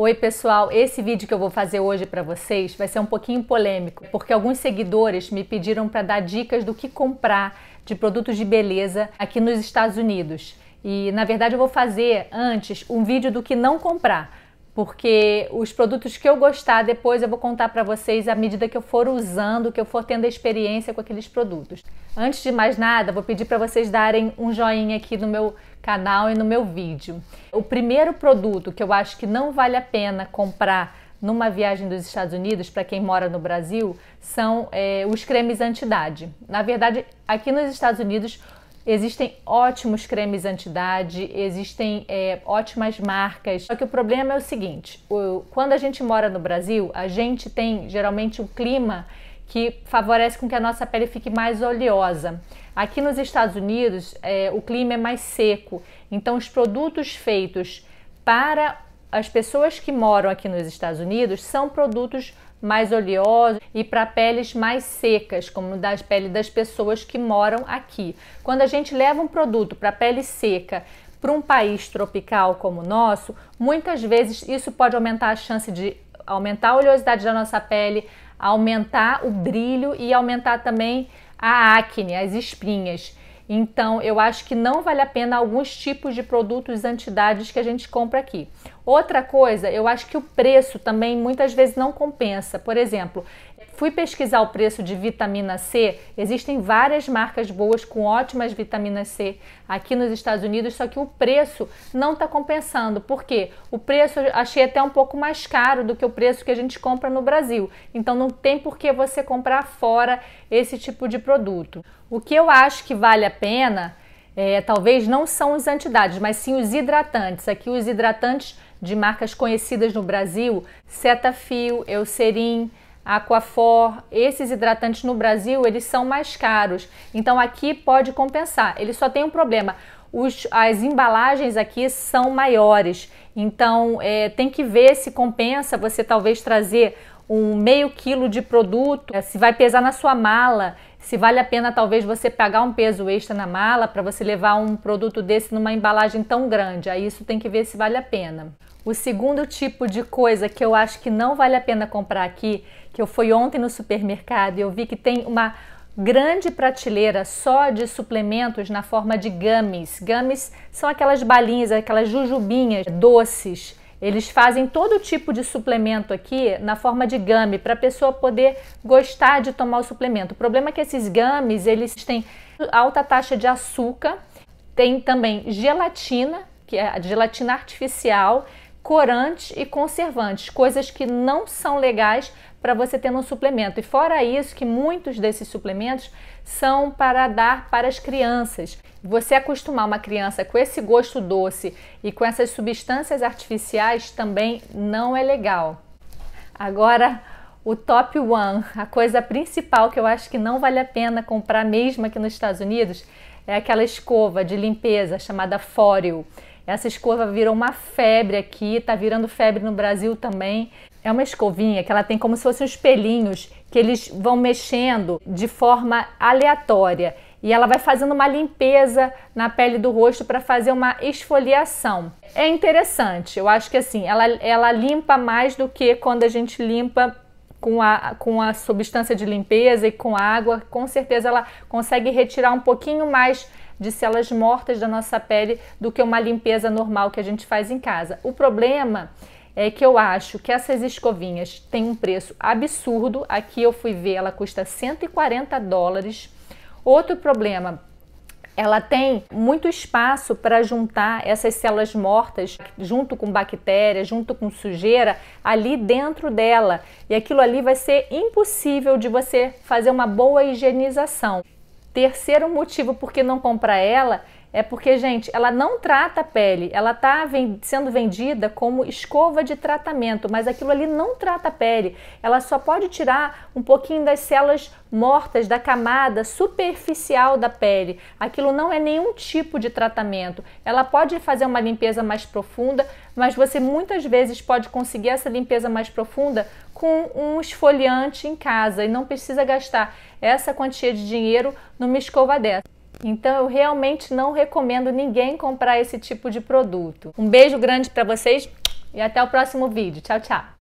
Oi, pessoal, esse vídeo que eu vou fazer hoje para vocês vai ser um pouquinho polêmico, porque alguns seguidores me pediram para dar dicas do que comprar de produtos de beleza aqui nos Estados Unidos. E na verdade eu vou fazer antes um vídeo do que não comprar porque os produtos que eu gostar depois eu vou contar para vocês à medida que eu for usando, que eu for tendo experiência com aqueles produtos. Antes de mais nada, vou pedir para vocês darem um joinha aqui no meu canal e no meu vídeo. O primeiro produto que eu acho que não vale a pena comprar numa viagem dos Estados Unidos, para quem mora no Brasil, são é, os cremes anti-idade. Na verdade, aqui nos Estados Unidos, Existem ótimos cremes anti-idade, existem é, ótimas marcas. Só que o problema é o seguinte: o, quando a gente mora no Brasil, a gente tem geralmente um clima que favorece com que a nossa pele fique mais oleosa. Aqui nos Estados Unidos, é, o clima é mais seco, então os produtos feitos para as pessoas que moram aqui nos Estados Unidos são produtos mais oleosos e para peles mais secas, como das peles das pessoas que moram aqui. Quando a gente leva um produto para pele seca, para um país tropical como o nosso, muitas vezes isso pode aumentar a chance de aumentar a oleosidade da nossa pele, aumentar o brilho e aumentar também a acne, as espinhas. Então, eu acho que não vale a pena alguns tipos de produtos e que a gente compra aqui. Outra coisa, eu acho que o preço também muitas vezes não compensa. Por exemplo, fui pesquisar o preço de vitamina C, existem várias marcas boas com ótimas vitaminas C aqui nos Estados Unidos, só que o preço não está compensando. Por quê? O preço eu achei até um pouco mais caro do que o preço que a gente compra no Brasil. Então não tem por que você comprar fora esse tipo de produto. O que eu acho que vale a pena, é, talvez não são os antidades, mas sim os hidratantes. Aqui os hidratantes de marcas conhecidas no Brasil, Cetaphil, Eucerin, Aquafor, esses hidratantes no Brasil, eles são mais caros. Então aqui pode compensar. Ele só tem um problema. Os, as embalagens aqui são maiores. Então é, tem que ver se compensa você talvez trazer um meio quilo de produto, é, se vai pesar na sua mala se vale a pena talvez você pagar um peso extra na mala para você levar um produto desse numa embalagem tão grande. Aí isso tem que ver se vale a pena. O segundo tipo de coisa que eu acho que não vale a pena comprar aqui, que eu fui ontem no supermercado e eu vi que tem uma grande prateleira só de suplementos na forma de gummies. Gummies são aquelas balinhas, aquelas jujubinhas doces eles fazem todo tipo de suplemento aqui na forma de gummy para a pessoa poder gostar de tomar o suplemento. O problema é que esses gummies eles têm alta taxa de açúcar, tem também gelatina, que é a gelatina artificial, corantes e conservantes, coisas que não são legais para você ter no suplemento. E fora isso, que muitos desses suplementos são para dar para as crianças. Você acostumar uma criança com esse gosto doce e com essas substâncias artificiais também não é legal. Agora, o top one, a coisa principal que eu acho que não vale a pena comprar mesmo aqui nos Estados Unidos é aquela escova de limpeza chamada Fóreo. Essa escova virou uma febre aqui, tá virando febre no Brasil também. É uma escovinha que ela tem como se fossem os pelinhos que eles vão mexendo de forma aleatória e ela vai fazendo uma limpeza na pele do rosto para fazer uma esfoliação. É interessante, eu acho que assim, ela, ela limpa mais do que quando a gente limpa com a, com a substância de limpeza e com a água, com certeza ela consegue retirar um pouquinho mais de células mortas da nossa pele do que uma limpeza normal que a gente faz em casa. O problema é que eu acho que essas escovinhas têm um preço absurdo. Aqui eu fui ver, ela custa 140 dólares. Outro problema, ela tem muito espaço para juntar essas células mortas, junto com bactérias, junto com sujeira, ali dentro dela. E aquilo ali vai ser impossível de você fazer uma boa higienização. Terceiro motivo por que não comprar ela é porque, gente, ela não trata a pele, ela está sendo vendida como escova de tratamento, mas aquilo ali não trata a pele. Ela só pode tirar um pouquinho das células mortas da camada superficial da pele. Aquilo não é nenhum tipo de tratamento. Ela pode fazer uma limpeza mais profunda, mas você muitas vezes pode conseguir essa limpeza mais profunda com um esfoliante em casa e não precisa gastar essa quantia de dinheiro numa escova dessa. Então eu realmente não recomendo ninguém comprar esse tipo de produto. Um beijo grande para vocês e até o próximo vídeo. Tchau, tchau.